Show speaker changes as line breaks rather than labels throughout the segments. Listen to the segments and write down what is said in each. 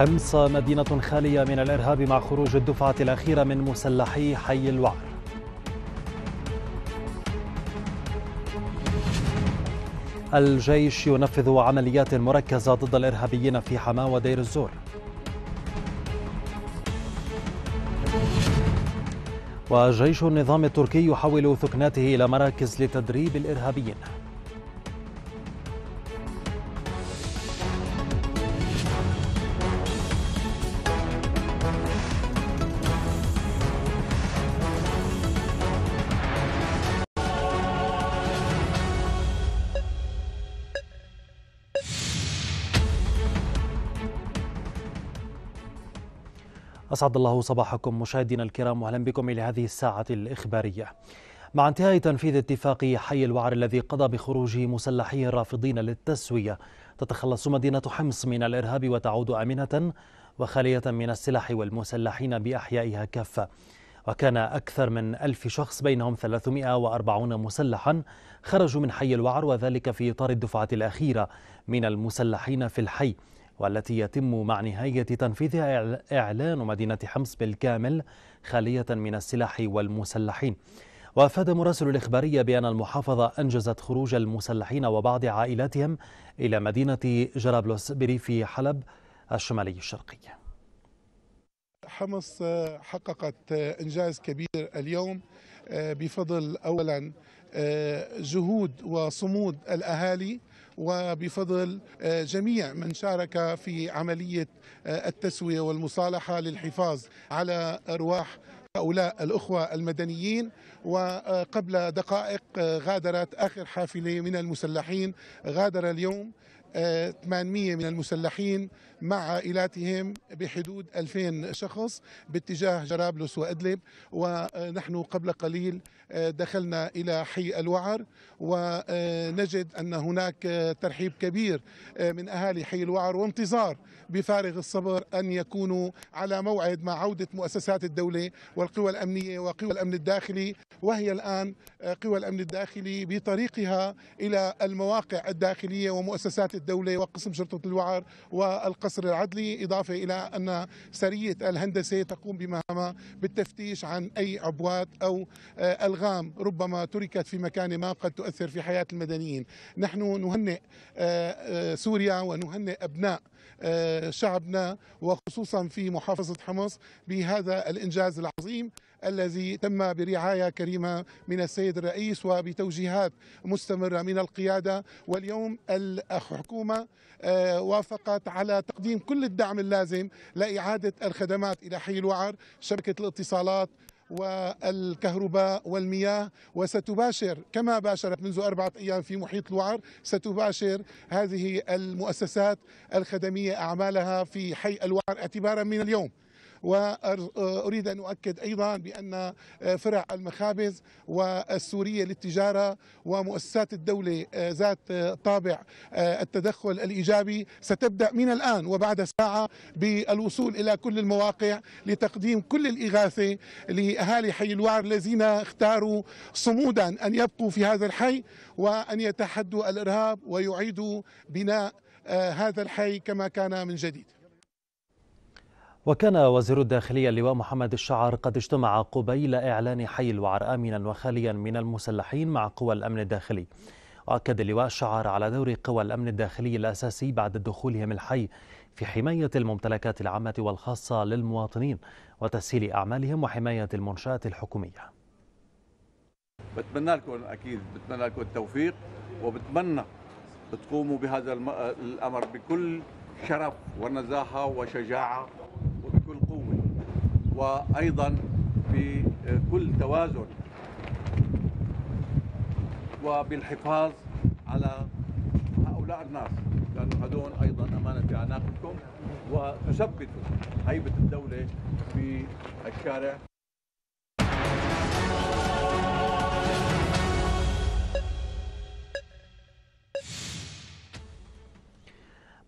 حمص مدينة خالية من الإرهاب مع خروج الدفعة الأخيرة من مسلحي حي الوعر الجيش ينفذ عمليات مركزة ضد الإرهابيين في حماة ودير الزور وجيش النظام التركي يحول ثكناته إلى مراكز لتدريب الإرهابيين أسعد الله صباحكم مشاهدينا الكرام وأهلا بكم إلى هذه الساعة الإخبارية مع انتهاء تنفيذ اتفاق حي الوعر الذي قضى بخروج مسلحي الرافضين للتسوية تتخلص مدينة حمص من الإرهاب وتعود آمنة وخالية من السلاح والمسلحين بأحيائها كافة وكان أكثر من ألف شخص بينهم 340 مسلحا خرجوا من حي الوعر وذلك في إطار الدفعة الأخيرة من المسلحين في الحي والتي يتم مع نهاية تنفيذها إعلان مدينة حمص بالكامل خالية من السلاح والمسلحين وأفاد مراسل الإخبارية بأن المحافظة أنجزت خروج المسلحين وبعض عائلاتهم إلى مدينة جرابلس بريف حلب الشمالي الشرقي
حمص آه، حققت آه، إنجاز كبير اليوم آه، بفضل أولا جهود وصمود الأهالي وبفضل آه، جميع من شارك في عملية آه، التسوية والمصالحة للحفاظ على أرواح هؤلاء الأخوة المدنيين وقبل دقائق آه، غادرت آخر حافلة من المسلحين غادر اليوم 800 من المسلحين مع عائلاتهم بحدود 2000 شخص باتجاه جرابلس وأدلب ونحن قبل قليل آه، دخلنا إلى حي الوعر ونجد أن هناك ترحيب كبير آه، من أهالي حي الوعر وانتظار بفارغ الصبر أن يكونوا على موعد مع عودة مؤسسات الدولة والقوى الأمنية وقوى الأمن الداخلي وهي الآن آه، قوى الأمن الداخلي بطريقها إلى المواقع الداخلية ومؤسسات الدولة وقسم شرطة الوعر والقسم القصر العدلي إضافة إلى أن سرية الهندسة تقوم بمهمة بالتفتيش عن أي عبوات أو آه، ألغام ربما تركت في مكان ما قد تؤثر في حياة المدنيين نحن نهنئ آه، آه، سوريا ونهنئ أبناء شعبنا وخصوصا في محافظة حمص بهذا الإنجاز العظيم الذي تم برعاية كريمة من السيد الرئيس وبتوجيهات مستمرة من القيادة واليوم الحكومة آه، وافقت على تقديم كل الدعم اللازم لإعادة الخدمات إلى حي الوعر شبكة الاتصالات والكهرباء والمياه وستباشر كما باشرت منذ أربعة أيام في محيط الوعر ستباشر هذه المؤسسات الخدمية أعمالها في حي الوعر اعتبارا من اليوم واريد ان اؤكد ايضا بان آه، فرع المخابز والسوريه للتجاره ومؤسسات الدوله آه، ذات آه، طابع التدخل الايجابي ستبدا من الان وبعد ساعه بالوصول الى كل المواقع لتقديم كل الاغاثه لاهالي حي الوعر الذين اختاروا صمودا ان يبقوا في هذا الحي وان يتحدوا الارهاب ويعيدوا بناء هذا الحي كما كان من جديد
وكان وزير الداخلية اللواء محمد الشعر قد اجتمع قبيل إعلان حي الوعر آمنا وخاليا من المسلحين مع قوى الأمن الداخلي وأكد اللواء الشعر على دور قوى الأمن الداخلي الأساسي بعد دخولهم الحي في حماية الممتلكات العامة والخاصة للمواطنين وتسهيل أعمالهم وحماية المنشآت الحكومية
بتمنى لكم أكيد بتمنى لكم التوفيق وبتمنى تقوموا بهذا الأمر بكل شرف ونزاهة وشجاعة
وبكل قوة
وأيضا بكل توازن وبالحفاظ على هؤلاء الناس لأن هدول أيضا أمانة في أعناقكم وتثبتوا هيبة الدولة في
الشارع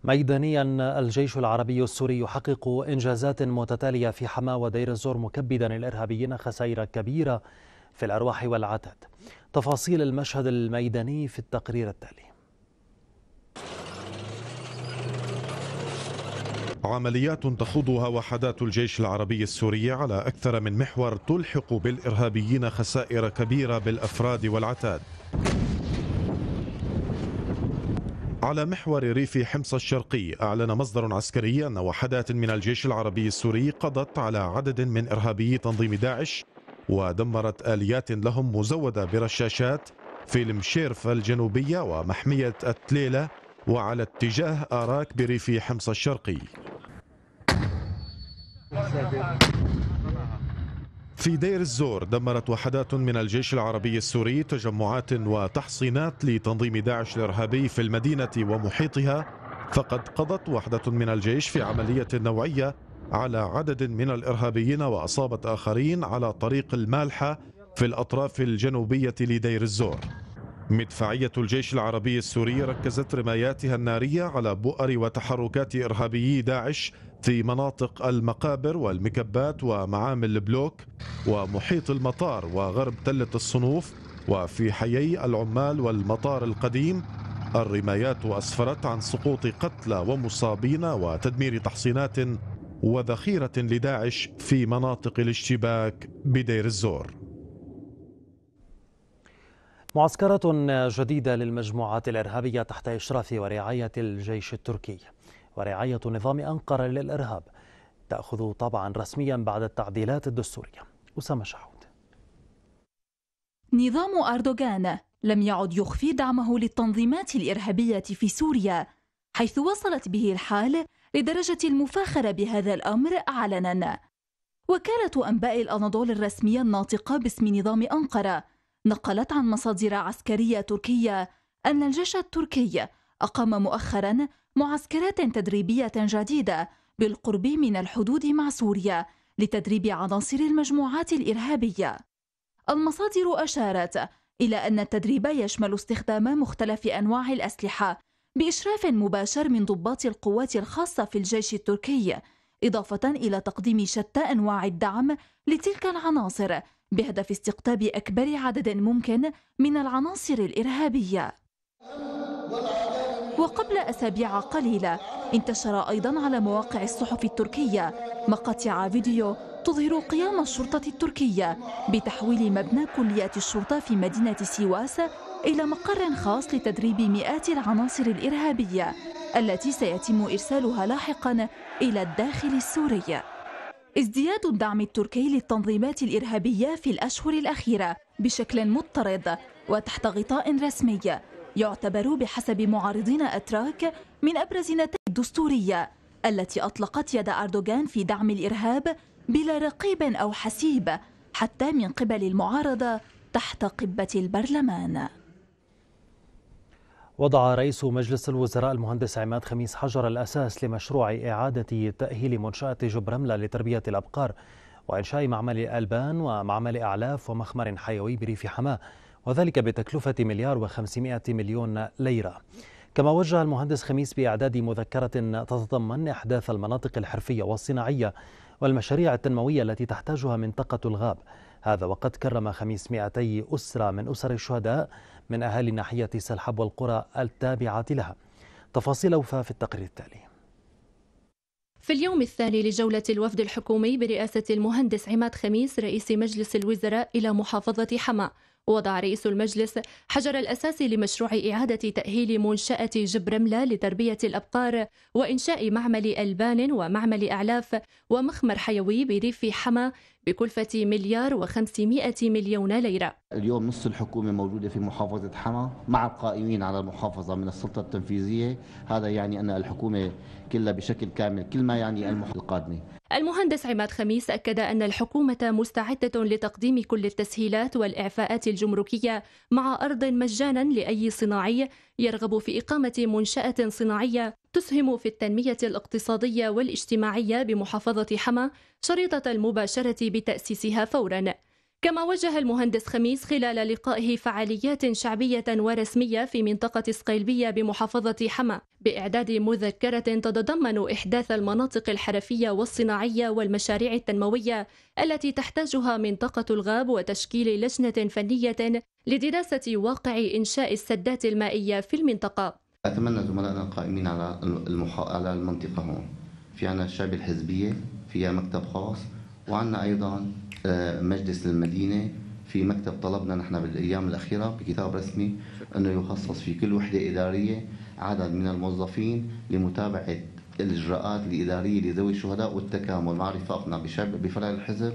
ميدانيا الجيش العربي السوري يحقق انجازات متتاليه في حماه ودير الزور مكبدا الارهابيين خسائر كبيره في الارواح والعتاد. تفاصيل المشهد الميداني في التقرير التالي.
عمليات تخوضها وحدات الجيش العربي السوري على اكثر من محور تلحق بالارهابيين خسائر كبيره بالافراد والعتاد. على محور ريف حمص الشرقي أعلن مصدر عسكري أن وحدات من الجيش العربي السوري قضت على عدد من إرهابي تنظيم داعش ودمرت آليات لهم مزودة برشاشات في المشيرف الجنوبية ومحمية التليلة وعلى اتجاه آراك بريف حمص الشرقي في دير الزور دمرت وحدات من الجيش العربي السوري تجمعات وتحصينات لتنظيم داعش الإرهابي في المدينة ومحيطها فقد قضت وحدة من الجيش في عملية نوعية على عدد من الإرهابيين وأصابت آخرين على طريق المالحة في الأطراف الجنوبية لدير الزور مدفعية الجيش العربي السوري ركزت رماياتها النارية على بؤر وتحركات إرهابيي داعش في مناطق المقابر والمكبات ومعامل البلوك ومحيط المطار وغرب تلة الصنوف وفي حيي العمال والمطار القديم الرمايات أسفرت عن سقوط قتلى ومصابين وتدمير تحصينات وذخيرة لداعش في مناطق الاشتباك بدير الزور
معسكرة جديدة للمجموعات الإرهابية تحت إشراف ورعاية الجيش التركي ورعاية نظام أنقرة للإرهاب تأخذ طبعا رسميا بعد التعديلات الدستورية أسامة شحود
نظام أردوغان لم يعد يخفي دعمه للتنظيمات الإرهابية في سوريا حيث وصلت به الحال لدرجة المفاخرة بهذا الأمر علنا وكالة أنباء الأناضول الرسمية الناطقة باسم نظام أنقرة نقلت عن مصادر عسكرية تركية أن الجيش التركي أقام مؤخرا معسكرات تدريبية جديدة بالقرب من الحدود مع سوريا لتدريب عناصر المجموعات الإرهابية المصادر أشارت إلى أن التدريب يشمل استخدام مختلف أنواع الأسلحة بإشراف مباشر من ضباط القوات الخاصة في الجيش التركي إضافة إلى تقديم شتى أنواع الدعم لتلك العناصر بهدف استقطاب أكبر عدد ممكن من العناصر الإرهابية وقبل أسابيع قليلة انتشر أيضا على مواقع الصحف التركية مقاطع فيديو تظهر قيام الشرطة التركية بتحويل مبنى كلية الشرطة في مدينة سيواس إلى مقر خاص لتدريب مئات العناصر الإرهابية التي سيتم إرسالها لاحقا إلى الداخل السوري ازدياد الدعم التركي للتنظيمات الإرهابية في الأشهر الأخيرة بشكل مضطرد وتحت غطاء رسمي يعتبر بحسب معارضين أتراك من أبرز نتائج الدستورية التي أطلقت يد أردوغان في دعم الإرهاب بلا رقيب أو حسيب حتى من قبل المعارضة تحت قبة البرلمان
وضع رئيس مجلس الوزراء المهندس عماد خميس حجر الأساس لمشروع إعادة تأهيل منشأة جبرملة لتربية الأبقار وإنشاء معمل ألبان ومعمل أعلاف ومخمر حيوي بريف حماه وذلك بتكلفة مليار و500 مليون ليرة كما وجه المهندس خميس بإعداد مذكرة تتضمن إحداث المناطق الحرفية والصناعية والمشاريع التنموية التي تحتاجها منطقة الغاب هذا وقد كرم 500 أسرة من أسر الشهداء من أهالي ناحية سلحب والقرى التابعة لها تفاصيل أوفى في التقرير التالي
في اليوم الثاني لجولة الوفد الحكومي برئاسة المهندس عماد خميس رئيس مجلس الوزراء إلى محافظة حماة وضع رئيس المجلس حجر الأساس لمشروع إعادة تأهيل منشأة جبرملة لتربية الأبقار وإنشاء معمل ألبان ومعمل أعلاف ومخمر حيوي بريف حما بكلفة مليار و500 مليون ليرة
اليوم نص الحكومة موجودة في محافظة حما مع القائمين على المحافظة من السلطة التنفيذية هذا يعني أن الحكومة كلها بشكل كامل كل ما يعني المحافظة القادمة
المهندس عماد خميس أكد أن الحكومة مستعدة لتقديم كل التسهيلات والإعفاءات الجمركية مع أرض مجانا لأي صناعي يرغب في إقامة منشأة صناعية تسهم في التنمية الاقتصادية والاجتماعية بمحافظة حما شريطة المباشرة بتأسيسها فوراً كما وجه المهندس خميس خلال لقائه فعاليات شعبية ورسمية في منطقة صقيلبية بمحافظة حما بإعداد مذكرة تتضمن إحداث المناطق الحرفية والصناعية والمشاريع التنموية التي تحتاجها منطقة الغاب وتشكيل لجنة فنية لدراسة واقع إنشاء السدات المائية في المنطقة
أتمنى زملائنا القائمين على المحا... على المنطقة هون في عنا الشعب الحزبية فيها مكتب خاص وعنا أيضا مجلس المدينه في مكتب طلبنا نحن بالايام الاخيره بكتاب رسمي انه يخصص في كل وحده اداريه عدد من الموظفين لمتابعه الاجراءات الاداريه لذوي الشهداء والتكامل مع رفاقنا بفرع الحزب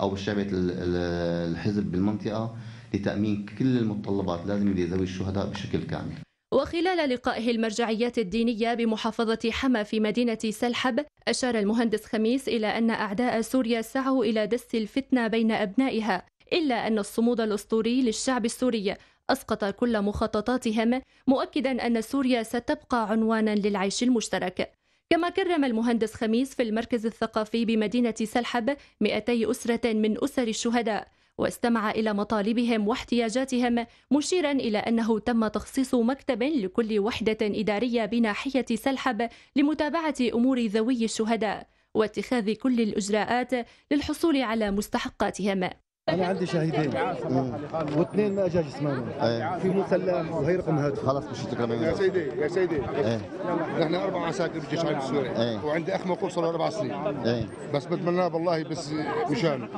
او بشعبه الحزب بالمنطقه لتامين كل المتطلبات لازمه لذوي الشهداء بشكل كامل
وخلال لقائه المرجعيات الدينية بمحافظة حما في مدينة سلحب أشار المهندس خميس إلى أن أعداء سوريا سعوا إلى دس الفتنة بين أبنائها إلا أن الصمود الأسطوري للشعب السوري أسقط كل مخططاتهم مؤكدا أن سوريا ستبقى عنوانا للعيش المشترك كما كرم المهندس خميس في المركز الثقافي بمدينة سلحب 200 أسرة من أسر الشهداء واستمع إلى مطالبهم واحتياجاتهم مشيرا إلى أنه تم تخصيص مكتب لكل وحدة إدارية بناحية سلحب لمتابعة أمور ذوي الشهداء واتخاذ كل الإجراءات للحصول على مستحقاتهم انا عندي شاهدين
واثنين ما اجاش اسمهم في
مسلم وهي رقم هاتف خلاص مش تكرم يا سيدي يا سيدي نحن اربع عساكر بالجيش العربي السوري وعندي اخ موقوف صار له اربع سنين بس بتمناه بالله بس مشان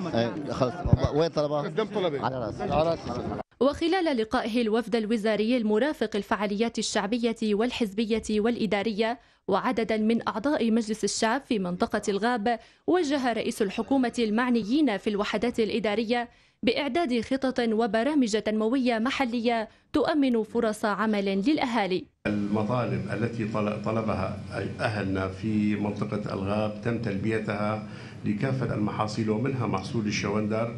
خلص وين طلبه؟ قدم طلبه على راسي على راسي
وخلال لقائه الوفد الوزاري المرافق الفعاليات الشعبية والحزبية والإدارية وعددا من أعضاء مجلس الشعب في منطقة الغاب وجه رئيس الحكومة المعنيين في الوحدات الإدارية بإعداد خطط وبرامج تنموية محلية تؤمن فرص عمل للأهالي
المطالب التي طلبها أهلنا في منطقة الغاب تم تلبيتها لكافة المحاصيل ومنها محصول الشوندر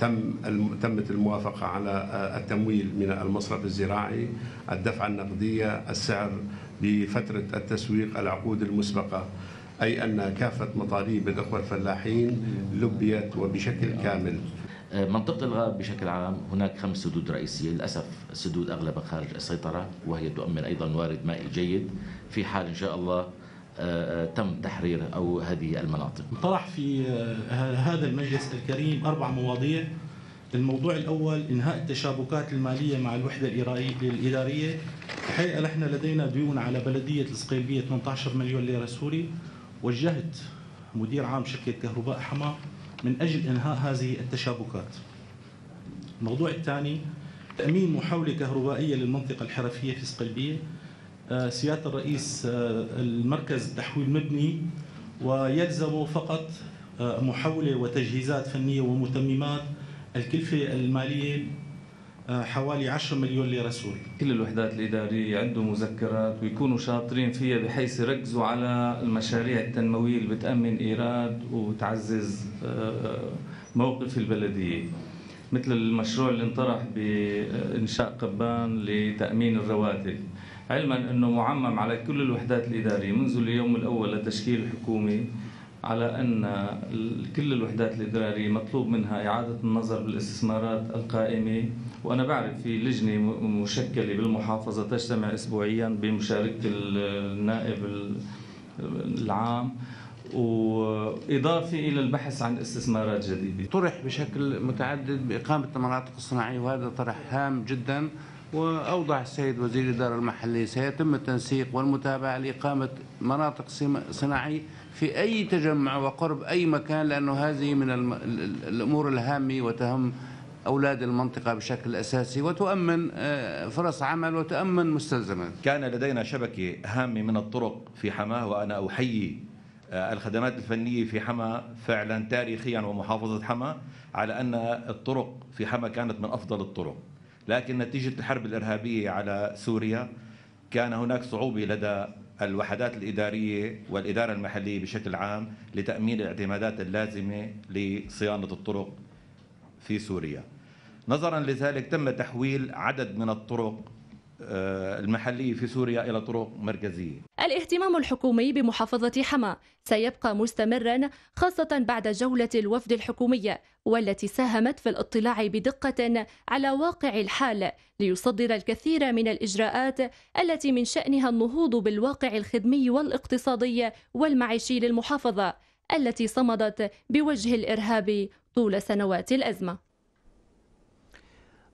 تم تمت الموافقة على آه، التمويل من المصرف الزراعي الدفع النقدية السعر لفترة التسويق العقود المسبقة أي أن كافة مطالب الأخوة الفلاحين
لبيت وبشكل كامل آه، منطقة الغاب بشكل عام هناك خمس سدود رئيسية للأسف السدود أغلبها خارج السيطرة وهي تؤمن أيضا وارد مائي جيد في حال إن شاء الله آه، آه، تم تحرير أو هذه المناطق
طرح في هذا المجلس الكريم أربع مواضيع الموضوع الأول إنهاء التشابكات المالية مع الوحدة الإدارية الحقيقة نحن لدينا ديون على بلدية الصقيلبية 18 مليون ليرة سوري وجهت مدير عام شركة كهرباء حما من أجل إنهاء هذه التشابكات الموضوع الثاني تأمين محاولة كهربائية للمنطقة الحرفية في صقلبية آه، سيادة الرئيس آه، المركز التحويل مبني ويلزم فقط آه، محولة
وتجهيزات فنية ومتممات الكلفة المالية آه، حوالي 10 مليون ليرة سوري كل الوحدات الإدارية عندهم مذكرات ويكونوا شاطرين فيها بحيث يركزوا على المشاريع التنموية اللي بتأمن إيراد وتعزز آه، آه، موقف البلدية مثل المشروع اللي انطرح بإنشاء قبان لتأمين الرواتب علما أنه معمم على كل الوحدات الإدارية منذ اليوم الأول لتشكيل الحكومة على أن كل الوحدات الإدارية مطلوب منها إعادة النظر بالاستثمارات القائمة وأنا بعرف في لجنة مشكلة بالمحافظة تجتمع أسبوعيا بمشاركة النائب العام وإضافة إلى البحث عن استثمارات جديدة طرح بشكل متعدد بإقامة المناطق الصناعية وهذا طرح هام
جدا وأوضح السيد وزير الإدارة المحلية سيتم التنسيق والمتابعة لإقامة مناطق صناعية في أي تجمع وقرب أي مكان لأنه هذه من الأمور الهامة وتهم أولاد المنطقة بشكل أساسي وتؤمن آه، فرص عمل وتؤمن مستلزمات كان لدينا شبكة هامة من الطرق
في حماه وأنا أحيي آه، الخدمات الفنية في حما فعلا تاريخيا ومحافظة حما على أن الطرق في حما كانت من أفضل الطرق لكن نتيجة الحرب الإرهابية على سوريا كان هناك صعوبة لدى الوحدات
الإدارية والإدارة المحلية بشكل عام لتأمين الاعتمادات اللازمة
لصيانة الطرق في سوريا نظرا لذلك تم تحويل عدد من الطرق آه، المحلية في سوريا إلى طرق مركزية
الاهتمام الحكومي بمحافظة حما سيبقى مستمرا خاصة بعد جولة الوفد الحكومية والتي ساهمت في الاطلاع بدقة على واقع الحال ليصدر الكثير من الإجراءات التي من شأنها النهوض بالواقع الخدمي والاقتصادي والمعيشي للمحافظة التي صمدت بوجه الإرهاب طول سنوات الأزمة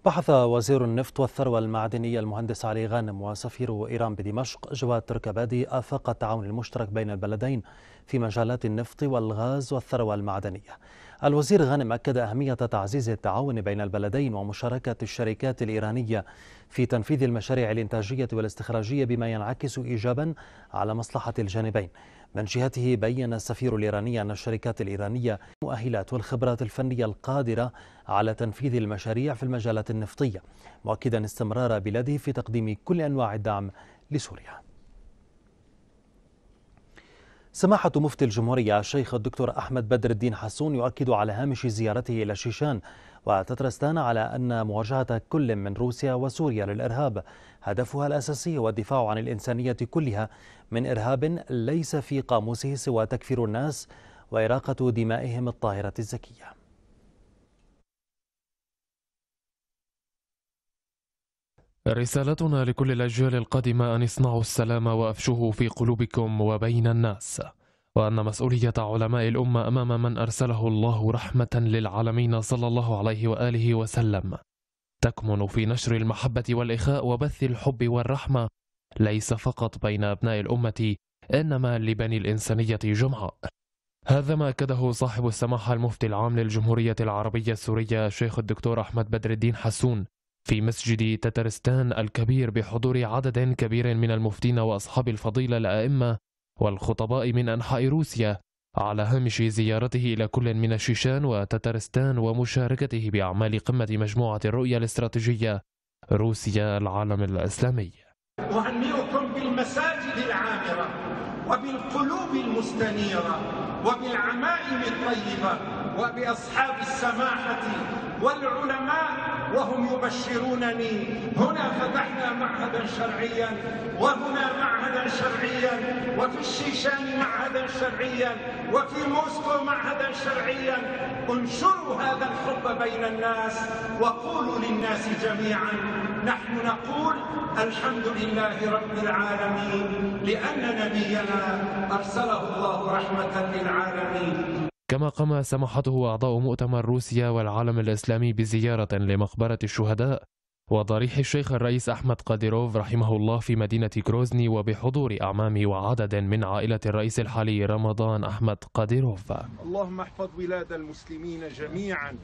بحث وزير النفط والثروة المعدنية المهندس علي غانم وسفير إيران بدمشق جواد تركبادي آفاق التعاون المشترك بين البلدين في مجالات النفط والغاز والثروة المعدنية الوزير غانم أكد أهمية تعزيز التعاون بين البلدين ومشاركة الشركات الإيرانية في تنفيذ المشاريع الإنتاجية والاستخراجية بما ينعكس إيجابا على مصلحة الجانبين من جهته بين السفير الإيراني أن الشركات الإيرانية مؤهلات والخبرات الفنية القادرة على تنفيذ المشاريع في المجالات النفطية مؤكدا استمرار بلاده في تقديم كل أنواع الدعم لسوريا سماحة مفتي الجمهورية الشيخ الدكتور أحمد بدر الدين حسون يؤكد على هامش زيارته إلى شيشان وتترستان على أن مواجهة كل من روسيا وسوريا للإرهاب هدفها الأساسي هو الدفاع عن الإنسانية كلها من إرهاب ليس في قاموسه سوى تكفير الناس وإراقة دمائهم الطاهرة الزكية
رسالتنا لكل الأجيال القادمة أن اصنعوا السلام وأفشوه في قلوبكم وبين الناس وأن مسؤولية علماء الأمة أمام من أرسله الله رحمة للعالمين صلى الله عليه وآله وسلم تكمن في نشر المحبة والإخاء وبث الحب والرحمة ليس فقط بين أبناء الأمة إنما لبني الإنسانية جمعاء هذا ما أكده صاحب السماحة المفتي العام للجمهورية العربية السورية الشيخ الدكتور أحمد بدر الدين حسون في مسجد تترستان الكبير بحضور عدد كبير من المفتين وأصحاب الفضيلة الأئمة والخطباء من أنحاء روسيا على هامش زيارته إلى كل من الشيشان وتترستان ومشاركته بأعمال قمة مجموعة الرؤية الاستراتيجية روسيا العالم الإسلامي
أهنئكم بالمساجد العامرة
وبالقلوب المستنيرة وبالعمائم الطيبة وبأصحاب السماحة والعلماء وهم يبشرونني
هنا فتحنا معهدا شرعيا وهنا معهدا شرعيا
وفي الشيشان معهدا شرعيا وفي موسكو معهدا شرعيا
انشروا هذا الحب بين الناس وقولوا للناس جميعا نحن نقول الحمد لله رب العالمين لأن نبينا أرسله الله رحمة للعالمين
كما قام سماحته أعضاء مؤتمر روسيا والعالم الإسلامي بزيارة لمقبرة الشهداء وضريح الشيخ الرئيس أحمد قاديروف رحمه الله في مدينة كروزني وبحضور أعمام وعدد من عائلة الرئيس الحالي رمضان أحمد قاديروف
اللهم احفظ بلاد المسلمين جميعا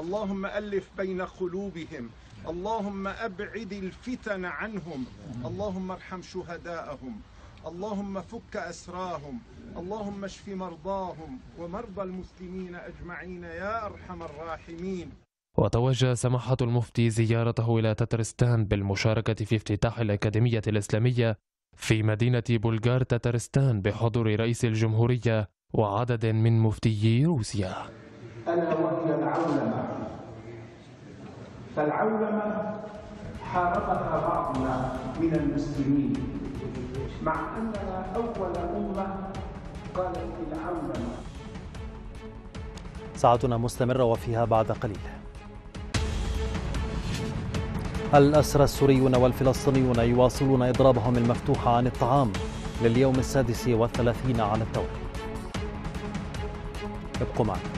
اللهم ألف بين قلوبهم اللهم أبعد الفتن عنهم اللهم ارحم شهداءهم اللهم فك أسراهم اللهم اشف مرضاهم ومرضى المسلمين أجمعين يا أرحم الراحمين
وتوجه سماحة المفتي زيارته إلى تترستان بالمشاركة في افتتاح الأكاديمية الإسلامية في مدينة بلغار تترستان بحضور رئيس الجمهورية وعدد من مفتيي روسيا
ألا وهي العولمة فالعولمة
حاربها
بعضنا من المسلمين مع أننا أول أمة قالت فرعون ساعتنا مستمرة وفيها بعد قليل الأسرى السوريون والفلسطينيون يواصلون إضرابهم المفتوح عن الطعام لليوم السادس والثلاثين على التوالي ابقوا معنا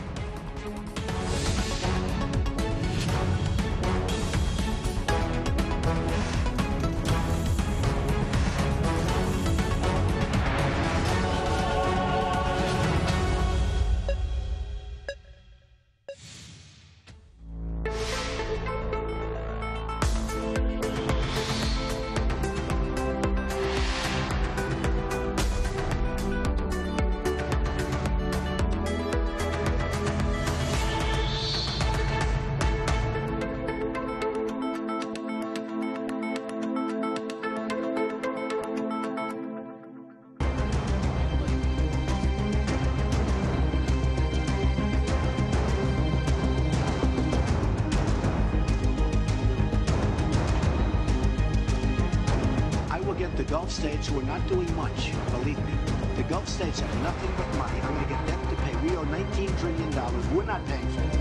states who are not doing much, believe me. The Gulf states have nothing but money. I'm going to get them to pay. We owe $19 trillion. We're not paying for it.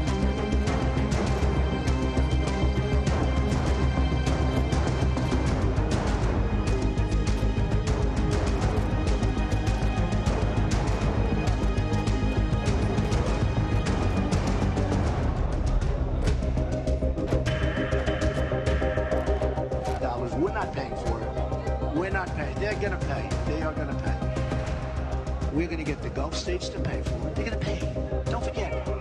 we're not paying for it. We're not paying. They're going to pay. They are going to pay. We're going to get the Gulf states to pay for it. They're going to pay. Don't forget.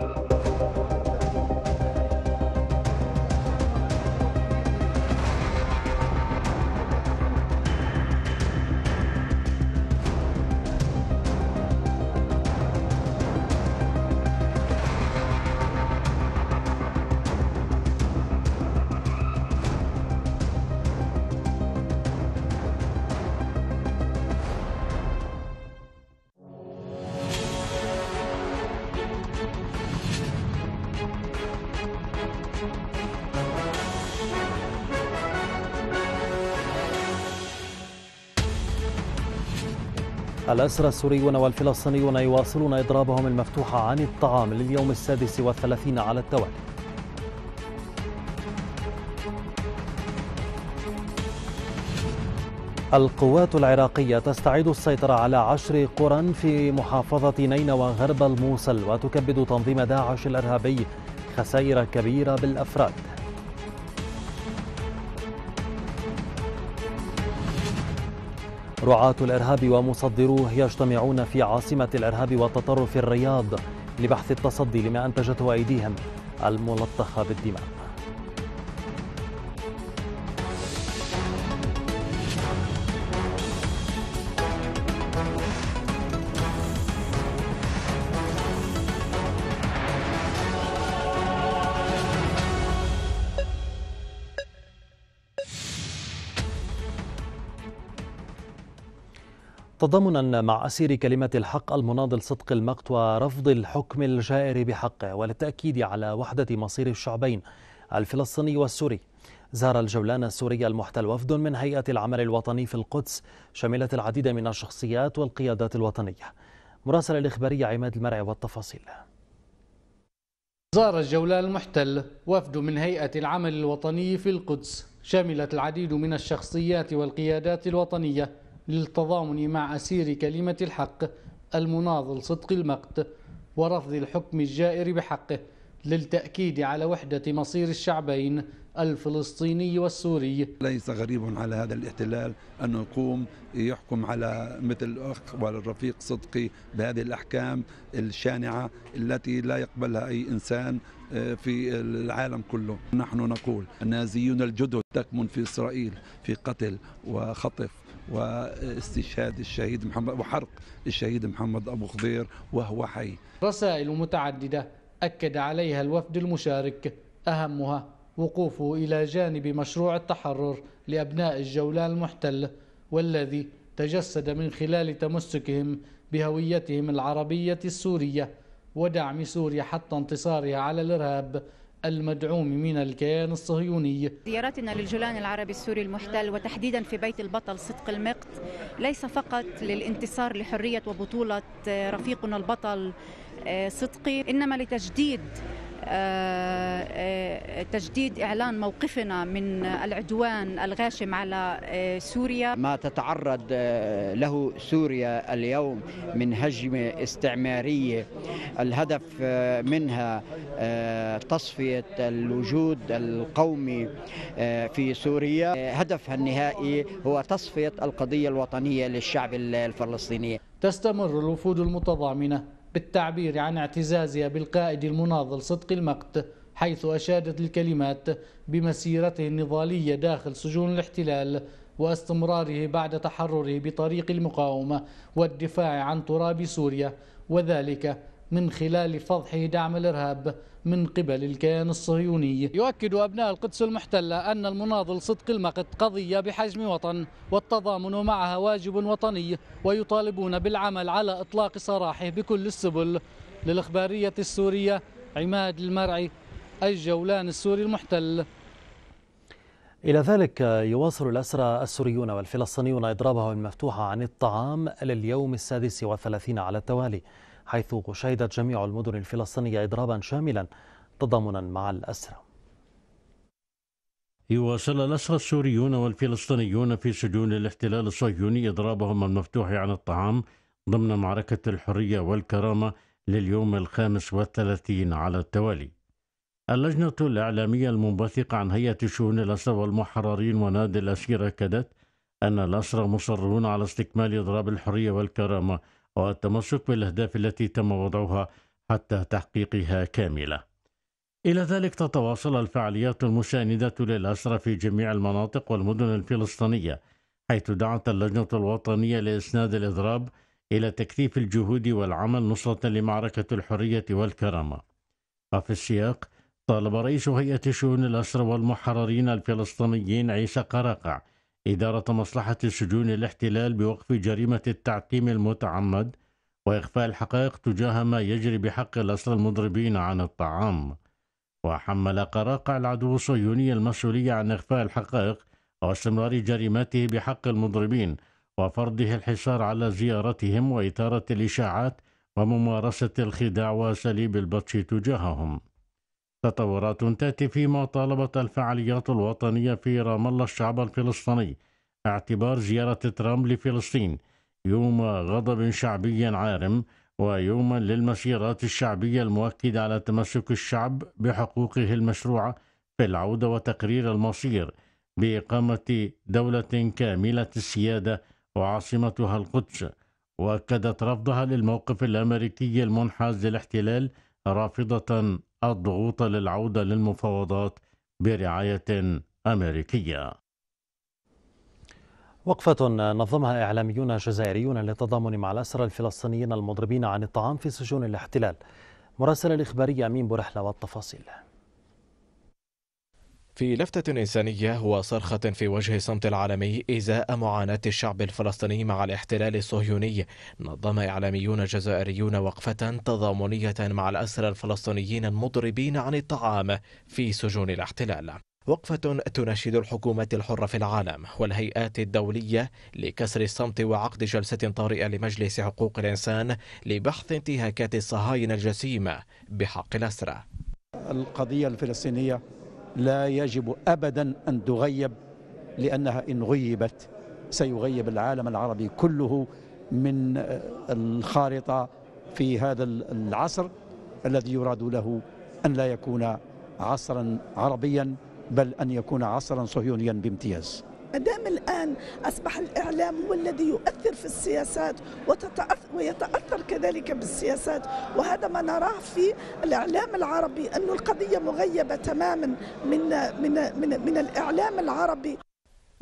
الأسرى السوريون والفلسطينيون يواصلون إضرابهم المفتوح عن الطعام لليوم السادس والثلاثين على التوالي القوات العراقية تستعيد السيطرة على عشر قرى في محافظة نينوى غرب الموصل وتكبد تنظيم داعش الإرهابي خسائر كبيرة بالأفراد رعاة الإرهاب ومصدروه يجتمعون في عاصمة الإرهاب والتطرف الرياض لبحث التصدي لما أنتجته أيديهم الملطخة بالدماء تضامنا مع أسير كلمة الحق المناضل صدق المقت ورفض الحكم الجائر بحقه وللتأكيد على وحدة مصير الشعبين الفلسطيني والسوري زار الجولان السوري المحتل وفد من هيئة العمل الوطني في القدس شملت العديد من الشخصيات والقيادات الوطنية مراسل الإخبارية عماد المرعي والتفاصيل زار
الجولان المحتل وفد من هيئة العمل الوطني في القدس شملت العديد من الشخصيات والقيادات الوطنية للتضامن مع أسير كلمة الحق المناضل صدق المقت ورفض الحكم الجائر بحقه للتأكيد على وحدة مصير الشعبين الفلسطيني والسوري
ليس غريب على هذا الاحتلال أنه يقوم يحكم على مثل أخ والرفيق صدقي بهذه الأحكام الشانعة التي لا يقبلها أي
إنسان آه، في العالم كله نحن نقول النازيون الجدد تكمن في إسرائيل في قتل وخطف واستشهاد الشهيد محمد
وحرق الشهيد محمد أبو خضير وهو حي
رسائل متعددة أكد عليها الوفد المشارك أهمها وقوفه إلى جانب مشروع التحرر لأبناء الجولان المحتل والذي تجسد من خلال تمسكهم بهويتهم العربية السورية ودعم سوريا حتى انتصارها على الإرهاب المدعوم من الكيان الصهيوني
زيارتنا للجولان العربي السوري المحتل وتحديدا في بيت البطل صدق المقت ليس فقط للانتصار لحرية وبطولة رفيقنا البطل آه، صدقي إنما لتجديد آه، آه، تجديد اعلان موقفنا من العدوان الغاشم على آه، سوريا
ما تتعرض له سوريا اليوم من هجمه استعماريه الهدف منها تصفيه الوجود القومي في سوريا هدفها النهائي هو تصفيه القضيه الوطنيه للشعب الفلسطيني
تستمر الوفود المتضامنه بالتعبير عن اعتزازها بالقائد المناضل صدق المقت حيث أشادت الكلمات بمسيرته النضالية داخل سجون الاحتلال واستمراره بعد تحرره بطريق المقاومة والدفاع عن تراب سوريا وذلك من خلال فضحه دعم الإرهاب من قبل الكيان الصهيوني يؤكد أبناء القدس المحتلة أن المناضل صدق المقت قضية بحجم وطن والتضامن معها واجب وطني ويطالبون بالعمل على إطلاق سراحه بكل السبل للإخبارية السورية عماد المرعي الجولان السوري المحتل
إلى ذلك يواصل الأسرى السوريون والفلسطينيون إضرابهم المفتوحة عن الطعام لليوم السادس والثلاثين على التوالي حيث شهدت جميع المدن الفلسطينية إضرابا شاملا
تضامنا مع الأسرى يواصل الأسرى السوريون والفلسطينيون في سجون الاحتلال الصهيوني إضرابهم المفتوح عن الطعام ضمن معركة الحرية والكرامة لليوم الخامس والثلاثين على التوالي اللجنة الإعلامية المنبثقة عن هيئة شؤون الأسرى والمحررين ونادي الأسيرة كدت أن الأسرى مصرون على استكمال إضراب الحرية والكرامة والتمسك بالأهداف التي تم وضعها حتى تحقيقها كاملة. إلى ذلك تتواصل الفعاليات المساندة للأسرى في جميع المناطق والمدن الفلسطينية، حيث دعت اللجنة الوطنية لإسناد الإضراب إلى تكثيف الجهود والعمل نصرة لمعركة الحرية والكرامة. وفي السياق طالب رئيس هيئة شؤون الأسرى والمحررين الفلسطينيين عيسى قراقع إدارة مصلحة سجون الاحتلال بوقف جريمة التعقيم المتعمد وإخفاء الحقائق تجاه ما يجري بحق الأسرى المضربين عن الطعام وحمل قراقع العدو الصهيوني المسؤولية عن إخفاء الحقائق واستمرار جريمته بحق المضربين وفرضه الحصار على زيارتهم وإثارة الإشاعات وممارسة الخداع وأساليب البطش تجاههم تطورات تأتي فيما طالبت الفعاليات الوطنية في رام الله الشعب الفلسطيني اعتبار زيارة ترامب لفلسطين يوم غضب شعبي عارم ويوما للمسيرات الشعبية المؤكدة على تمسك الشعب بحقوقه المشروعة في العودة وتقرير المصير بإقامة دولة كاملة السيادة وعاصمتها القدس وأكدت رفضها للموقف الأمريكي المنحاز للاحتلال رافضة الضغوط للعودة للمفاوضات برعاية أمريكية وقفة نظمها إعلاميون جزائريون للتضامن مع
الأسرى الفلسطينيين المضربين عن الطعام في سجون الاحتلال مراسل الإخبارية أمين برحلة والتفاصيل
في لفتة إنسانية وصرخة في وجه صمت العالمي إزاء معاناة الشعب الفلسطيني مع الاحتلال الصهيوني نظم إعلاميون جزائريون وقفة تضامنية مع الأسرى الفلسطينيين المضربين عن الطعام في سجون الاحتلال وقفة تناشد الحكومات الحرة في العالم والهيئات الدولية لكسر الصمت وعقد جلسة طارئة لمجلس حقوق الإنسان لبحث انتهاكات الصهاينة الجسيمة بحق الأسرى القضية الفلسطينية لا يجب أبدا أن تغيب لأنها إن غيبت سيغيب العالم العربي كله من آه، الخارطة في هذا العصر الذي يراد له أن لا يكون عصرا عربيا بل أن يكون عصرا صهيونيا بامتياز ما دام الآن أصبح الإعلام هو الذي يؤثر في السياسات ويتأثر كذلك بالسياسات وهذا ما نراه في الإعلام العربي أن القضية مغيبة تماما من, من, من, من الإعلام العربي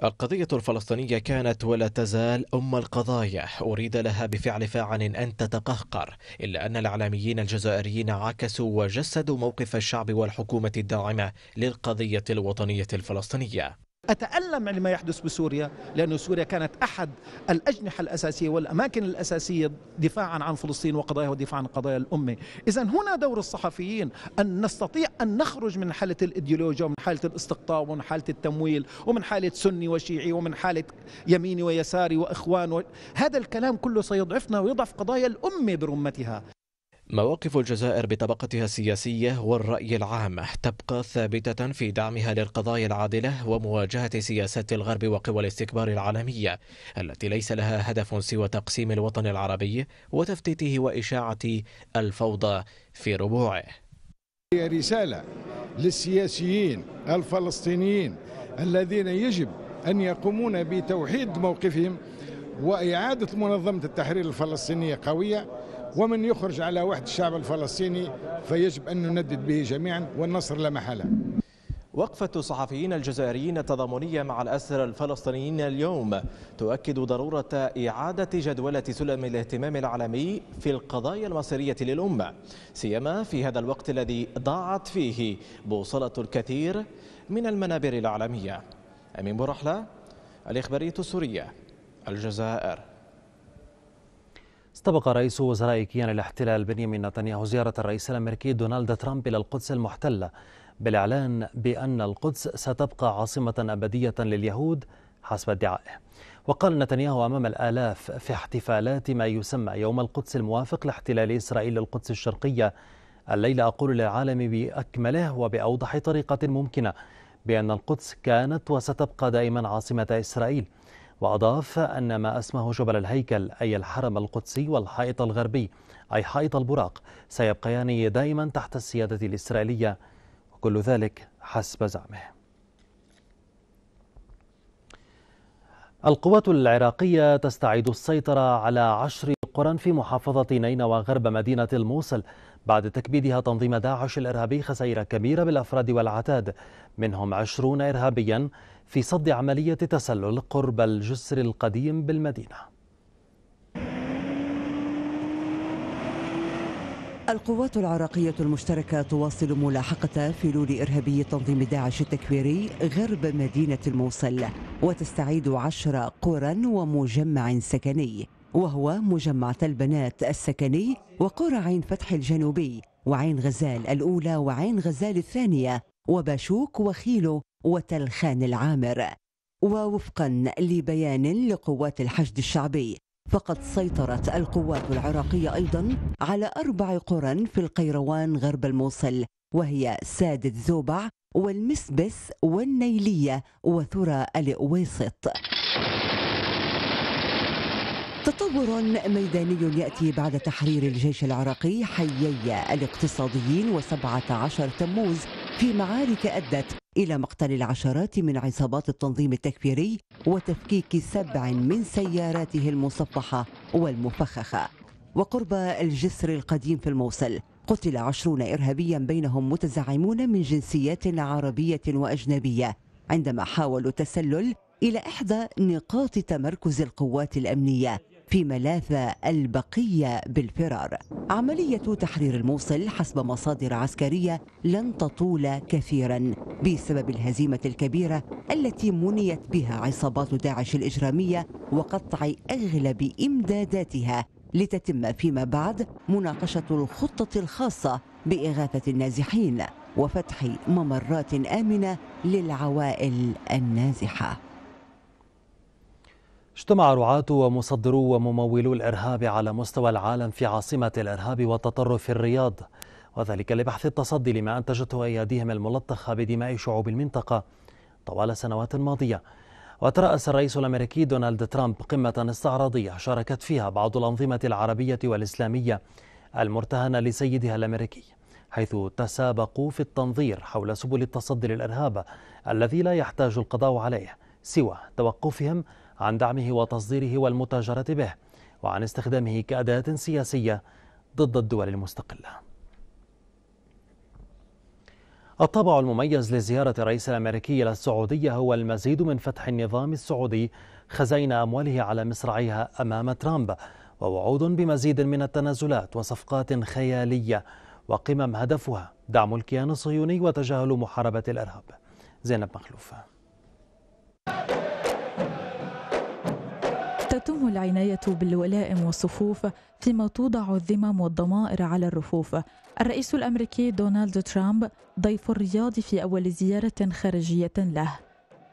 القضية الفلسطينية كانت ولا تزال أم القضايا أريد لها بفعل فاعل أن تتقهقر إلا أن الإعلاميين الجزائريين عكسوا وجسدوا موقف الشعب والحكومة الداعمة للقضية الوطنية الفلسطينية
أتألم لما يحدث بسوريا لأن سوريا كانت أحد الأجنحة الأساسية والأماكن الأساسية دفاعا عن فلسطين وقضاياها ودفاعا عن قضايا الأمة إذا هنا دور الصحفيين أن نستطيع أن نخرج من حالة الإيديولوجيا ومن حالة الاستقطاب ومن حالة التمويل ومن حالة سني وشيعي ومن حالة يميني ويساري وإخوان و... هذا الكلام كله سيضعفنا ويضعف قضايا الأمة برمتها
مواقف الجزائر بطبقتها السياسية والرأي العام تبقى ثابتة في دعمها للقضايا العادلة ومواجهة سياسات الغرب وقوى الاستكبار العالمية التي ليس لها هدف سوى تقسيم الوطن العربي وتفتيته وإشاعة الفوضى في ربوعه
هي رسالة للسياسيين الفلسطينيين الذين يجب أن يقومون بتوحيد موقفهم وإعادة منظمة التحرير الفلسطينية قوية ومن يخرج على وحد الشعب الفلسطيني فيجب أن نندد
به جميعا والنصر لا محالة وقفة الصحفيين الجزائريين التضامنية مع الأسر الفلسطينيين اليوم تؤكد ضرورة إعادة جدولة سلم الاهتمام العالمي في القضايا المصيرية للأمة سيما في هذا الوقت الذي ضاعت فيه بوصلة الكثير من المنابر العالمية أمين
برحلة الإخبارية السورية الجزائر استبق رئيس وزراء كيان الاحتلال بنيامين نتنياهو زيارة الرئيس الأمريكي دونالد ترامب إلى القدس المحتلة بالإعلان بأن القدس ستبقى عاصمة أبدية لليهود حسب ادعائه وقال نتنياهو أمام الآلاف في احتفالات ما يسمى يوم القدس الموافق لاحتلال إسرائيل للقدس الشرقية الليلة أقول للعالم بأكمله وبأوضح طريقة ممكنة بأن القدس كانت وستبقى دائما عاصمة إسرائيل وأضاف أن ما اسمه جبل الهيكل أي الحرم القدسي والحائط الغربي أي حائط البراق سيبقيان دائما تحت السيادة الإسرائيلية وكل ذلك حسب زعمه القوات العراقية تستعيد السيطرة على عشر قرى في محافظة نينوى غرب مدينة الموصل بعد تكبيدها تنظيم داعش الإرهابي خسائر كبيرة بالأفراد والعتاد منهم عشرون إرهابيا في صد عملية تسلل قرب الجسر القديم بالمدينة
القوات العراقية المشتركة تواصل ملاحقة فيلول إرهابي تنظيم داعش التكفيري غرب مدينة الموصل وتستعيد عشر قرى ومجمع سكني وهو مجمع البنات السكني وقرى عين فتح الجنوبي وعين غزال الأولى وعين غزال الثانية وباشوك وخيلو وتلخان العامر ووفقا لبيان لقوات الحشد الشعبي فقد سيطرت القوات العراقية أيضا على أربع قرى في القيروان غرب الموصل وهي سادة زوبع والمسبس والنيلية وثرى الأويسط تطور ميداني يأتي بعد تحرير الجيش العراقي حيي الاقتصاديين و17 تموز في معارك أدت إلى مقتل العشرات من عصابات التنظيم التكفيري وتفكيك سبع من سياراته المصفحة والمفخخة وقرب الجسر القديم في الموصل قتل عشرون إرهابيا بينهم متزعمون من جنسيات عربية وأجنبية عندما حاولوا التسلل إلى إحدى نقاط تمركز القوات الأمنية في ملاذ البقية بالفرار عملية تحرير الموصل حسب مصادر عسكرية لن تطول كثيرا بسبب الهزيمة الكبيرة التي منيت بها عصابات داعش الإجرامية وقطع أغلب إمداداتها لتتم فيما بعد مناقشة الخطة الخاصة بإغاثة النازحين وفتح ممرات آمنة للعوائل النازحة
اجتمع رعاة ومصدرو وممولو الإرهاب على مستوى العالم في عاصمة الإرهاب والتطرف الرياض وذلك لبحث التصدي لما أنتجته أياديهم الملطخة بدماء شعوب المنطقة طوال سنوات ماضية وترأس الرئيس الأمريكي دونالد ترامب قمة استعراضية شاركت فيها بعض الأنظمة العربية والإسلامية المرتهنة لسيدها الأمريكي حيث تسابقوا في التنظير حول سبل التصدي للإرهاب الذي لا يحتاج القضاء عليه سوى توقفهم عن دعمه وتصديره والمتاجرة به وعن استخدامه كأداة سياسية ضد الدول المستقلة الطابع المميز لزيارة الرئيس الأمريكي إلى السعودية هو المزيد من فتح النظام السعودي خزين أمواله على مصراعيها أمام ترامب ووعود بمزيد من التنازلات وصفقات خيالية وقمم هدفها دعم الكيان الصهيوني وتجاهل محاربة الإرهاب زينب مخلوفة
تم العناية بالولائم والصفوف فيما توضع الذمم والضمائر على الرفوف الرئيس الأمريكي دونالد ترامب ضيف الرياض في أول زيارة خارجية له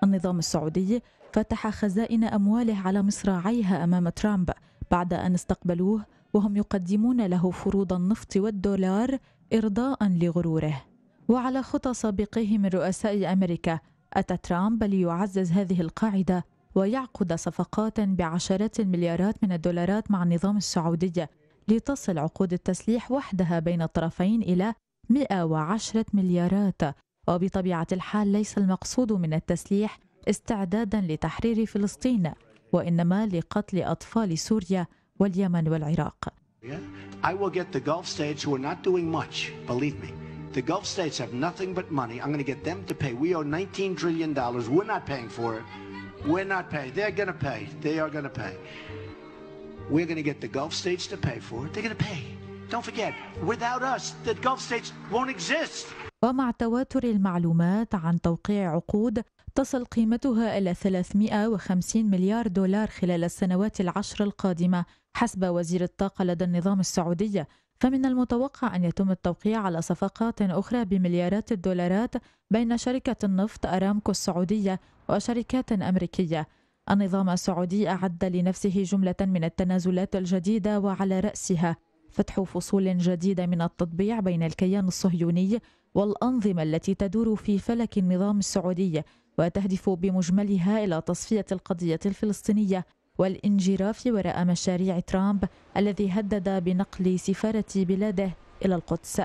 النظام السعودي فتح خزائن أمواله على مصراعيها أمام ترامب بعد أن استقبلوه وهم يقدمون له فروض النفط والدولار إرضاء لغروره وعلى خطى سابقيه من رؤساء أمريكا أتى ترامب ليعزز هذه القاعدة ويعقد صفقات بعشرات المليارات من الدولارات مع النظام السعودي لتصل عقود التسليح وحدها بين الطرفين إلى 110 مليارات وبطبيعة الحال ليس المقصود من التسليح استعدادا لتحرير فلسطين وإنما لقتل أطفال سوريا واليمن والعراق
I will get the Gulf states who are not doing much, believe me. The Gulf states have nothing but money. I'm going to get them to pay. We owe $19 trillion. We're not paying for it. We're not paying. They're going to pay. They are going to pay. We're going to get the Gulf states to pay for it. They're going to pay. Don't forget, without us, the Gulf states won't exist.
ومع تواتر المعلومات عن توقيع عقود تصل قيمتها إلى 350 مليار دولار خلال السنوات العشر القادمة حسب وزير الطاقة لدى النظام السعودي فمن المتوقع أن يتم التوقيع على صفقات أخرى بمليارات الدولارات بين شركة النفط أرامكو السعودية وشركات أمريكية النظام السعودي أعد لنفسه جملة من التنازلات الجديدة وعلى رأسها فتح فصول جديدة من التطبيع بين الكيان الصهيوني والأنظمة التي تدور في فلك النظام السعودي وتهدف بمجملها إلى تصفية القضية الفلسطينية والانجراف وراء مشاريع ترامب الذي هدد بنقل سفارة بلاده إلى القدس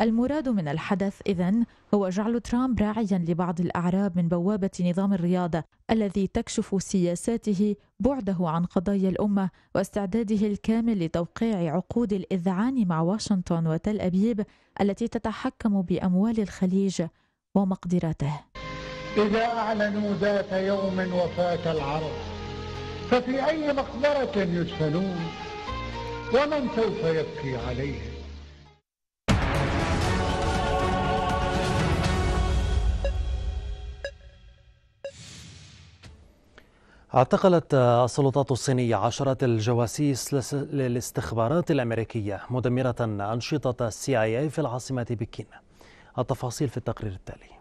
المراد من الحدث إذا هو جعل ترامب راعيا لبعض الأعراب من بوابة نظام الرياضة الذي تكشف سياساته بعده عن قضايا الأمة واستعداده الكامل لتوقيع عقود الإذعان مع واشنطن وتل أبيب التي تتحكم بأموال الخليج ومقدراته
إذا أعلنوا ذات يوم
وفاة العرب ففي أي مقبرة يدفنون ومن سوف يبكي عليهم
اعتقلت السلطات الصينية عشرة الجواسيس للاستخبارات الأمريكية مدمرة أنشطة السي آي في العاصمة بكين التفاصيل في التقرير التالي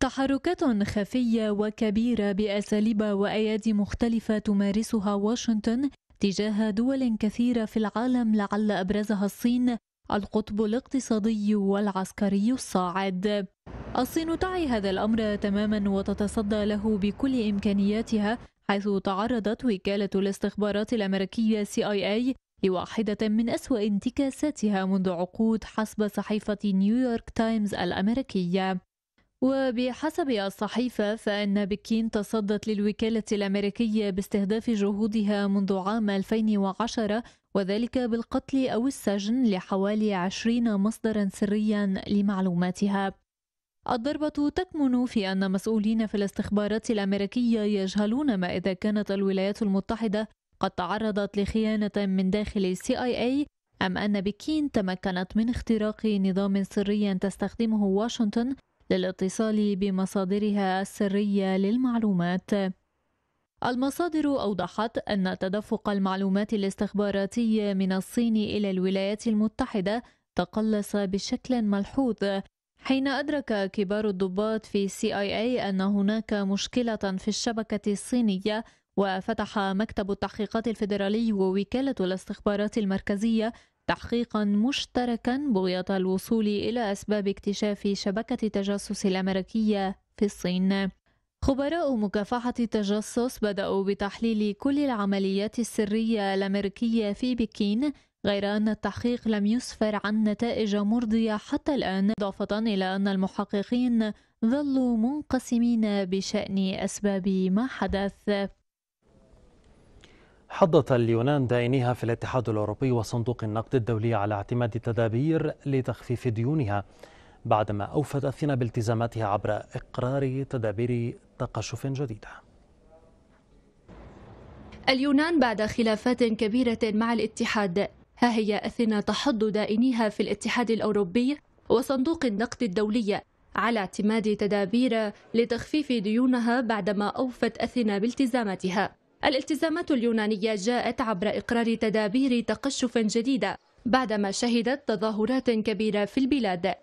تحركات خفية وكبيرة بأساليب وأيادي مختلفة تمارسها واشنطن تجاه دول كثيرة في العالم لعل أبرزها الصين القطب الاقتصادي والعسكري الصاعد. الصين تعي هذا الأمر تماما وتتصدى له بكل إمكانياتها حيث تعرضت وكالة الاستخبارات الأمريكية CIA لواحدة من أسوأ انتكاساتها منذ عقود حسب صحيفة نيويورك تايمز الأمريكية وبحسب الصحيفة فإن بكين تصدت للوكالة الأمريكية باستهداف جهودها منذ عام 2010 وذلك بالقتل أو السجن لحوالي 20 مصدرا سريا لمعلوماتها الضربة تكمن في أن مسؤولين في الاستخبارات الأمريكية يجهلون ما إذا كانت الولايات المتحدة قد تعرضت لخيانة من داخل السي آي اي أم أن بكين تمكنت من اختراق نظام سري تستخدمه واشنطن للاتصال بمصادرها السرية للمعلومات. المصادر أوضحت أن تدفق المعلومات الاستخباراتية من الصين إلى الولايات المتحدة تقلص بشكل ملحوظ حين أدرك كبار الضباط في سي اي اي أن هناك مشكلة في الشبكة الصينية وفتح مكتب التحقيقات الفيدرالي ووكالة الاستخبارات المركزية تحقيقا مشتركا بغية الوصول إلى أسباب اكتشاف شبكة التجسس الأمريكية في الصين خبراء مكافحة التجسس بدأوا بتحليل كل العمليات السرية الأمريكية في بكين غير أن التحقيق لم يسفر عن نتائج مرضية حتى الآن إضافة إلى أن المحققين ظلوا منقسمين بشأن أسباب ما حدث
حضت اليونان دائنيها في الاتحاد الأوروبي وصندوق النقد الدولي على اعتماد تدابير لتخفيف ديونها بعدما أوفت أثينا بالتزاماتها عبر إقرار تدابير تقشف
جديدة اليونان بعد خلافات كبيرة مع الاتحاد ها هي أثينا تحض دائنيها في الاتحاد الأوروبي وصندوق النقد الدولي على اعتماد تدابير لتخفيف ديونها بعدما أوفت أثينا بالتزاماتها الالتزامات اليونانية جاءت عبر إقرار تدابير تقشف جديدة بعدما شهدت تظاهرات كبيرة في البلاد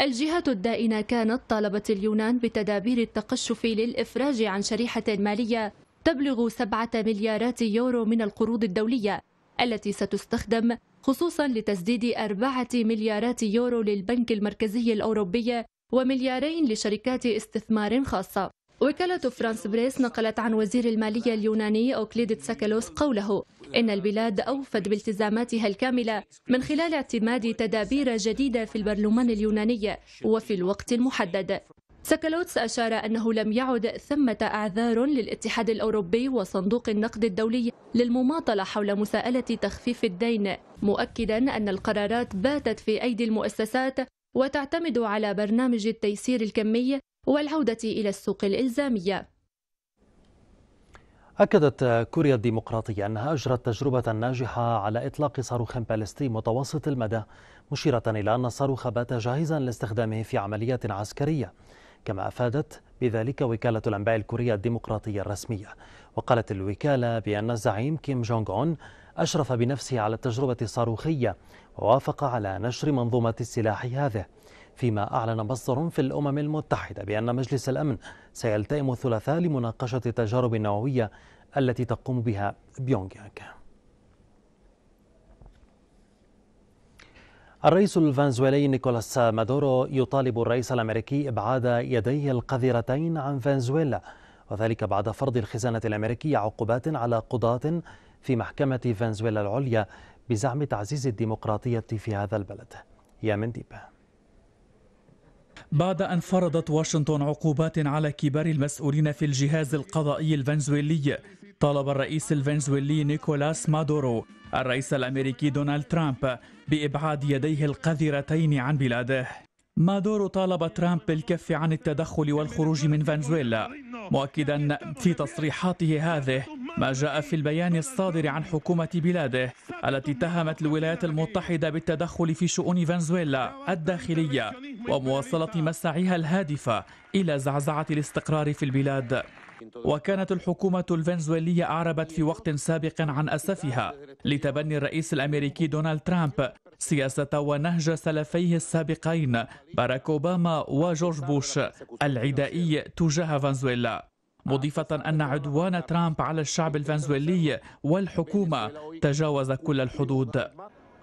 الجهة الدائنة كانت طالبت اليونان بتدابير التقشف للإفراج عن شريحة مالية تبلغ سبعة مليارات يورو من القروض الدولية التي ستستخدم خصوصا لتسديد أربعة مليارات يورو للبنك المركزي الأوروبي ومليارين لشركات استثمار خاصة وكالة فرانس بريس نقلت عن وزير المالية اليوناني أوكليد ساكالوس قوله إن البلاد أوفت بالتزاماتها الكاملة من خلال اعتماد تدابير جديدة في البرلمان اليوناني وفي الوقت المحدد ساكالوتس أشار أنه لم يعد ثمة أعذار للاتحاد الأوروبي وصندوق النقد الدولي للمماطلة حول مساءلة تخفيف الدين مؤكدا أن القرارات باتت في أيدي المؤسسات وتعتمد على برنامج التيسير الكمي والعودة إلى السوق الإلزامية
أكدت كوريا الديمقراطية أنها أجرت تجربة ناجحة على إطلاق صاروخ باليستي متوسط المدى مشيرة إلى أن الصاروخ بات جاهزا لاستخدامه في عمليات عسكرية كما أفادت بذلك وكالة الأنباء الكورية الديمقراطية الرسمية وقالت الوكالة بأن الزعيم كيم جونغ أون أشرف بنفسه على التجربة الصاروخية ووافق على نشر منظومة السلاح هذه فيما أعلن مصدر في الأمم المتحدة بأن مجلس الأمن سيلتئم الثلاثاء لمناقشة التجارب النووية التي تقوم بها بيونغ يانغ الرئيس الفنزويلي نيكولاس مادورو يطالب الرئيس الامريكي ابعاد يديه القذرتين عن فنزويلا وذلك بعد فرض الخزانه الامريكيه عقوبات على قضاه في محكمه فنزويلا العليا بزعم تعزيز الديمقراطيه في هذا البلد يا من ديبه
بعد أن فرضت واشنطن عقوبات على كبار المسؤولين في الجهاز القضائي الفنزويلي طالب الرئيس الفنزويلي نيكولاس مادورو الرئيس الأمريكي دونالد ترامب بإبعاد يديه القذرتين عن بلاده مادورو طالب ترامب بالكف عن التدخل والخروج من فنزويلا مؤكدا في تصريحاته هذه ما جاء في البيان الصادر عن حكومة بلاده التي اتهمت الولايات المتحدة بالتدخل في شؤون فنزويلا الداخلية ومواصلة مساعيها الهادفة إلى زعزعة الاستقرار في البلاد وكانت الحكومة الفنزويلية أعربت في وقت سابق عن أسفها لتبني الرئيس الأمريكي دونالد ترامب سياسة ونهج سلفيه السابقين باراك أوباما وجورج بوش العدائي تجاه فنزويلا مضيفة أن عدوان ترامب على الشعب الفنزويلي والحكومة تجاوز كل الحدود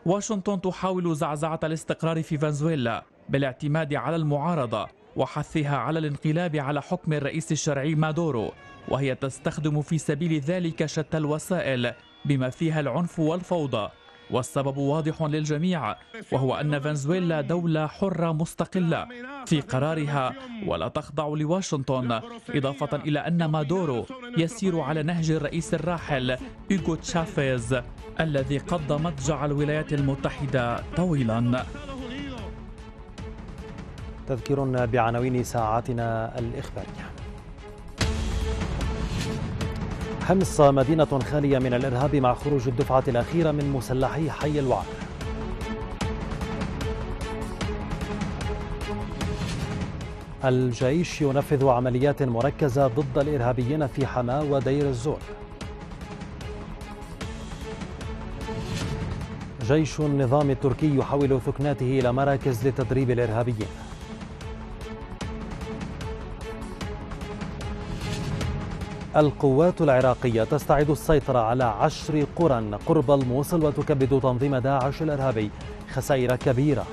واشنطن تحاول زعزعة الاستقرار في فنزويلا بالاعتماد على المعارضة وحثها على الانقلاب على حكم الرئيس الشرعي مادورو وهي تستخدم في سبيل ذلك شتى الوسائل بما فيها العنف والفوضى والسبب واضح للجميع وهو أن فنزويلا دولة حرة مستقلة في قرارها ولا تخضع لواشنطن إضافة إلى أن مادورو يسير على نهج الرئيس الراحل إيغو تشافيز الذي قضى مضجع الولايات المتحدة طويلاً
تذكير بعناوين ساعاتنا الإخبارية حمص مدينة خالية من الإرهاب مع خروج الدفعة الأخيرة من مسلحي حي الوعد الجيش ينفذ عمليات مركزة ضد الإرهابيين في حماة ودير الزور جيش النظام التركي يحول ثكناته إلى مراكز لتدريب الإرهابيين القوات العراقية تستعيد السيطرة على عشر قرى قرب الموصل وتكبد تنظيم داعش الإرهابي خسائر كبيرة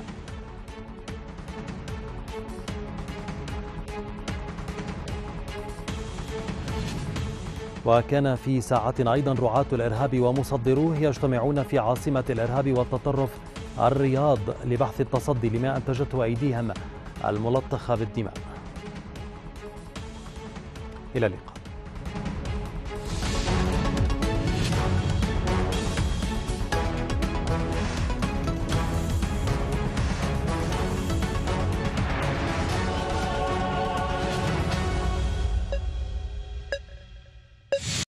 وكان في ساعة أيضا رعاة الإرهاب ومصدروه يجتمعون في عاصمة الإرهاب والتطرف الرياض لبحث التصدي لما أنتجته أيديهم الملطخة بالدماء إلى اللقاء